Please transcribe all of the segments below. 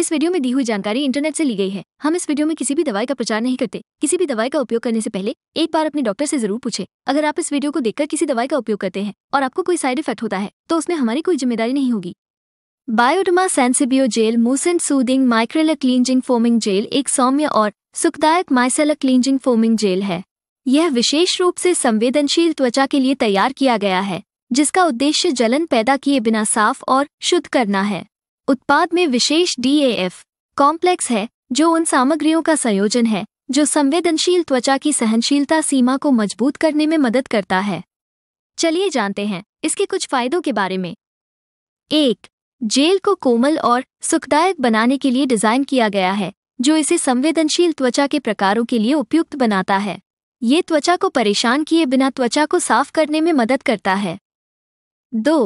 इस वीडियो में दी हुई जानकारी इंटरनेट से ली गई है हम इस वीडियो में किसी भी दवाई का प्रचार नहीं करते किसी भी दवाई का उपयोग करने से पहले एक बार अपने डॉक्टर से जरूर पूछे अगर आप इस वीडियो को देखकर किसी दवाई का उपयोग करते हैं और आपको कोई साइड इफेक्ट होता है तो उसमें हमारी कोई जिम्मेदारी नहीं होगी Bioderma Sensibio gel moussant soothing micellar cleansing foaming gel एक सौम्य और सुखदायक माइसेल क्लींजिंग फोमिंग जेल है यह विशेष रूप से संवेदनशील त्वचा के लिए तैयार किया गया है जिसका उद्देश्य जलन पैदा किए बिना साफ और शुद्ध करना है उत्पाद में विशेष डीएएफ कॉम्प्लेक्स है जो उन सामग्रियों का संयोजन है जो संवेदनशील त्वचा की सहनशीलता सीमा को मजबूत करने में मदद करता है चलिए जानते हैं इसके कुछ फायदों के बारे में एक जेल को कोमल और सुखदायक बनाने के लिए डिजाइन किया गया है जो इसे संवेदनशील त्वचा के प्रकारों के लिए उपयुक्त बनाता है ये त्वचा को परेशान किए बिना त्वचा को साफ करने में मदद करता है दो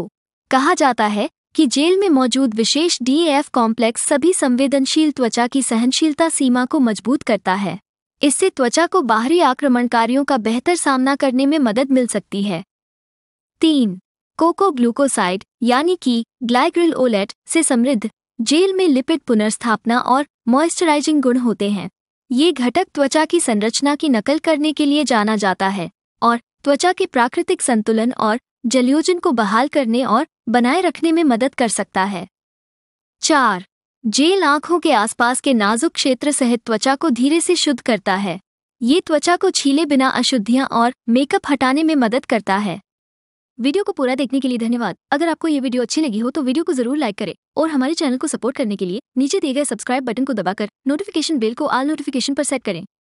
कहा जाता है कि जेल में मौजूद विशेष डीएएफ कॉम्प्लेक्स सभी संवेदनशील त्वचा की सहनशीलता सीमा को मजबूत करता है इससे त्वचा को बाहरी आक्रमणकारियों का बेहतर सामना करने में मदद मिल सकती है तीन कोको ग्लूकोसाइड यानी कि ग्लाइग्रिल ओलेट से समृद्ध जेल में लिपिड पुनर्स्थापना और मॉइस्चराइजिंग गुण होते हैं ये घटक त्वचा की संरचना की नकल करने के लिए जाना जाता है और त्वचा के प्राकृतिक संतुलन और जलयोजन को बहाल करने और बनाए रखने में मदद कर सकता है चार जेल आंखों के आसपास के नाजुक क्षेत्र सहित त्वचा को धीरे से शुद्ध करता है ये त्वचा को छीले बिना अशुद्धियां और मेकअप हटाने में मदद करता है वीडियो को पूरा देखने के लिए धन्यवाद अगर आपको ये वीडियो अच्छी लगी हो तो वीडियो को जरूर लाइक करें और हमारे चैनल को सपोर्ट करने के लिए नीचे दिए गए सब्सक्राइब बटन को दबाकर नोटिफिकेशन बेल को आल नोटिफिकेशन पर सेट करें